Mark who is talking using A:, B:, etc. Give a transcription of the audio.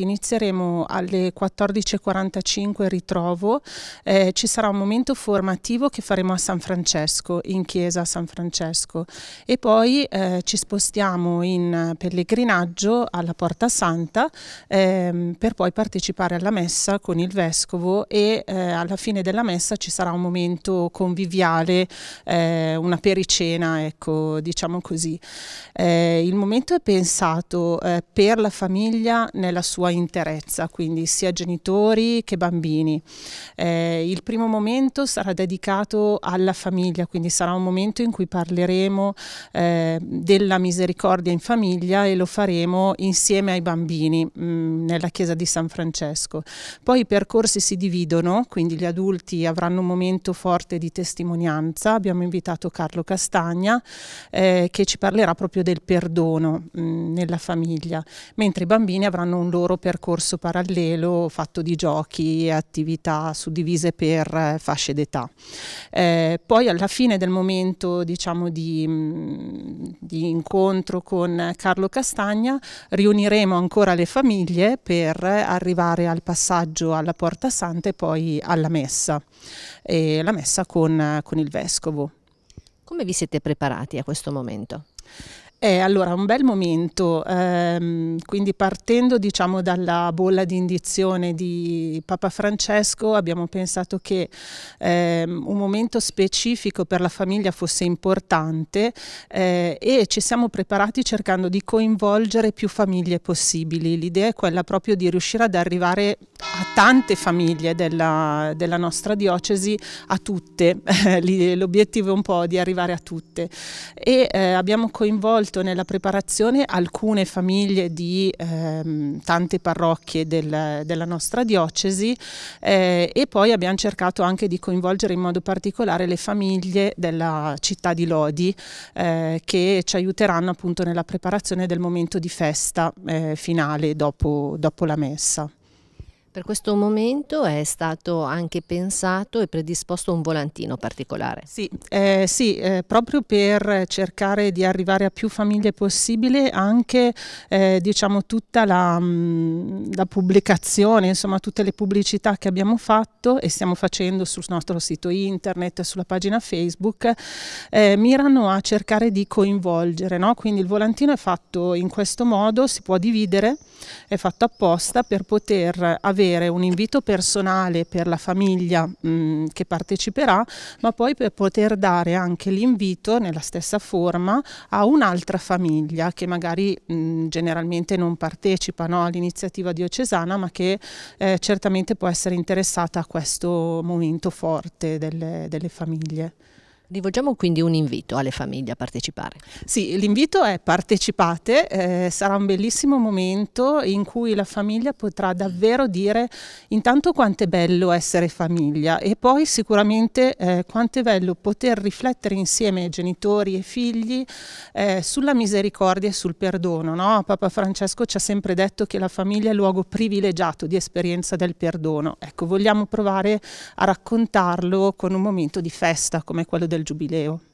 A: Inizieremo alle 14.45 ritrovo, eh, ci sarà un momento formativo che faremo a San Francesco, in chiesa a San Francesco e poi eh, ci spostiamo in pellegrinaggio alla Porta Santa ehm, per poi partecipare alla messa con il Vescovo e eh, alla fine della messa ci sarà un momento conviviale, eh, una pericena, ecco, diciamo così. Eh, il momento è pensato eh, per la famiglia nella sua interezza, quindi sia genitori che bambini. Eh, il primo momento sarà dedicato alla famiglia, quindi sarà un momento in cui parleremo eh, della misericordia in famiglia e lo faremo insieme ai bambini mh, mm, nella chiesa di San Francesco. Poi i percorsi si dividono, quindi gli adulti avranno un momento forte di testimonianza, abbiamo invitato Carlo Castagna eh, che ci parlerà proprio del perdono mh, mm, nella famiglia, mentre i bambini avranno un loro percorso parallelo fatto di giochi e attività suddivise per eh, fasce d'età. Eh, poi alla fine del momento diciamo, di, mm, di incontro con Carlo Castagna riuniremo ancora le famiglie per arrivare al passaggio alla Porta Santa e poi alla messa, e la messa con, con il Vescovo. Come vi siete preparati a questo momento? Eh, allora, un bel momento, ehm, quindi partendo diciamo, dalla bolla di indizione di Papa Francesco abbiamo pensato che ehm, un momento specifico per la famiglia fosse importante eh, e ci siamo preparati cercando di coinvolgere più famiglie possibili. L'idea è quella proprio di riuscire ad arrivare a tante famiglie della, della nostra diocesi, a tutte, l'obiettivo è un po' di arrivare a tutte e eh, abbiamo coinvolto nella preparazione alcune famiglie di ehm, tante parrocchie del, della nostra diocesi eh, e poi abbiamo cercato anche di coinvolgere in modo particolare le famiglie della città di Lodi eh, che ci aiuteranno appunto nella preparazione del momento di festa eh, finale dopo, dopo la messa. Per questo momento è stato anche pensato e predisposto un volantino particolare. Sì, eh, sì eh, proprio per cercare di arrivare a più famiglie possibile anche eh, diciamo, tutta la, mm, la, pubblicazione, insomma tutte le pubblicità che abbiamo fatto e stiamo facendo sul nostro sito internet, sulla pagina Facebook, eh, mirano a cercare di coinvolgere. No? Quindi il volantino è fatto in questo modo, si può dividere, è fatto apposta per poter avere avere un invito personale per la famiglia mh, mm, che parteciperà, ma poi per poter dare anche l'invito nella stessa forma a un'altra famiglia che magari mh, mm, generalmente non partecipa no, all'iniziativa diocesana, ma che eh, certamente può essere interessata a questo momento forte delle, delle famiglie. Rivolgiamo quindi un invito alle famiglie a partecipare. Sì, l'invito è partecipate, eh, sarà un bellissimo momento in cui la famiglia potrà davvero dire intanto quanto è bello essere famiglia e poi sicuramente eh, quanto è bello poter riflettere insieme genitori e figli eh, sulla misericordia e sul perdono. No? Papa Francesco ci ha sempre detto che la famiglia è luogo privilegiato di esperienza del perdono. Ecco, vogliamo provare a raccontarlo con un momento di festa come quello del del Giubileo.